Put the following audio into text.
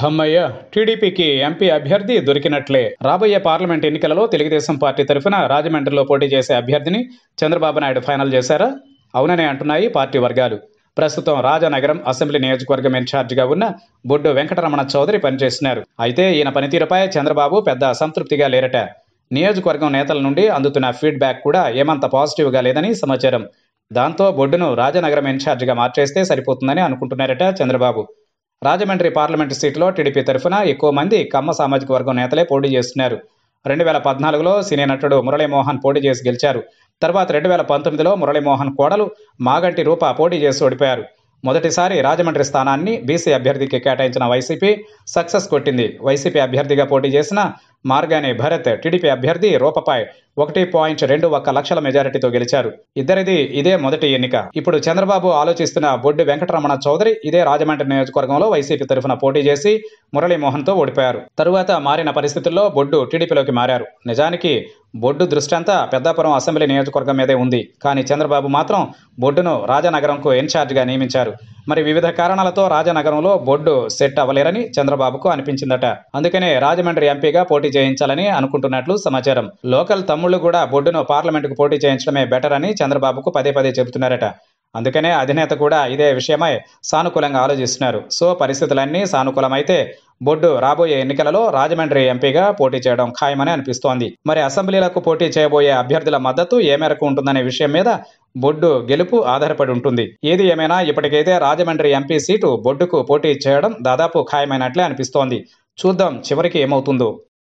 హమ్మయ్య టీడీపీకి ఎంపీ అభ్యర్థి దొరికినట్లే రాబోయే పార్లమెంట్ ఎన్నికలలో తెలుగుదేశం పార్టీ తరఫున రాజమండ్రిలో పోటీ చేసే అభ్యర్థిని చంద్రబాబు నాయుడు ఫైనల్ చేశారా అవుననే అంటున్నాయి పార్టీ వర్గాలు ప్రస్తుతం రాజనగరం అసెంబ్లీ నియోజకవర్గం ఇన్ఛార్జిగా ఉన్న బొడ్డు వెంకటరమణ చౌదరి పనిచేస్తున్నారు అయితే ఈయన పనితీరుపై చంద్రబాబు పెద్ద అసంతృప్తిగా లేరట నియోజకవర్గం నేతల నుండి అందుతున్న ఫీడ్బ్యాక్ కూడా ఏమంత పాజిటివ్గా లేదని సమాచారం దాంతో బొడ్డును రాజనగరం ఇన్ఛార్జిగా మార్చేస్తే సరిపోతుందని అనుకుంటున్నారట చంద్రబాబు రాజమండ్రి పార్లమెంటు సీటులో టీడీపీ తరఫున ఎక్కువ మంది కమ్మ సామాజిక వర్గం నేతలే పోటీ చేస్తున్నారు రెండు వేల పద్నాలుగులో సినీ నటుడు మురళీమోహన్ పోటీ చేసి గెలిచారు తర్వాత రెండు వేల పంతొమ్మిదిలో మురళీమోహన్ కోడలు మాగంటి రూప పోటీ చేసి ఓడిపోయారు మొదటిసారి రాజమండ్రి స్థానాన్ని బీసీ అభ్యర్థికి కేటాయించిన వైసీపీ సక్సెస్ కొట్టింది వైసీపీ అభ్యర్థిగా పోటీ చేసిన మార్గానే భరత్ టీడీపీ అభ్యర్థి రూపపాయ్ ఒకటి పాయింట్ రెండు ఒక్క లక్షల మెజారిటీతో గెలిచారు ఇద్దరిది ఇదే మొదటి ఎన్నిక ఇప్పుడు చంద్రబాబు ఆలోచిస్తున్న బొడ్డు వెంకటరమణ చౌదరి ఇదే రాజమండ్రి నియోజకవర్గంలో వైసీపీ తరఫున పోటీ చేసి మురళీమోహన్తో ఓడిపోయారు తరువాత మారిన పరిస్థితుల్లో బొడ్డు టీడీపీలోకి మారారు నిజానికి బొడ్డు దృష్టంతా పెద్దాపురం అసెంబ్లీ నియోజకవర్గం మీదే ఉంది కానీ చంద్రబాబు మాత్రం బొడ్డును రాజానగరంకు ఇన్ఛార్జిగా నియమించారు మరి వివిధ కారణాలతో రాజనగరంలో బొడ్డు సెట్ అవ్వలేరని చంద్రబాబుకు అనిపించిందట అందుకనే రాజమండ్రి ఎంపీగా పోటీ చేయించాలని అనుకుంటున్నట్లు సమాచారం లోకల్ తమ్ముళ్లు కూడా బొడ్డును పార్లమెంటుకు పోటీ చేయించడమే బెటర్ అని చంద్రబాబుకు పదే పదే చెబుతున్నారట అందుకనే అధినేత కూడా ఇదే విషయమై సానుకూలంగా ఆలోచిస్తున్నారు సో పరిస్థితులన్నీ సానుకూలమైతే బొడ్డు రాబోయే ఎన్నికలలో రాజమండ్రి ఎంపీగా పోటీ చేయడం ఖాయమని అనిపిస్తోంది మరి అసెంబ్లీలకు పోటీ చేయబోయే అభ్యర్థుల మద్దతు ఏ మేరకు ఉంటుందనే విషయం మీద బొడ్డు గెలుపు ఆధారపడి ఉంటుంది ఏది ఏమైనా ఇప్పటికైతే రాజమండ్రి ఎంపీ సీటు బొడ్డుకు పోటీ చేయడం దాదాపు ఖాయమైనట్లే అనిపిస్తోంది చూద్దాం చివరికి ఏమవుతుందో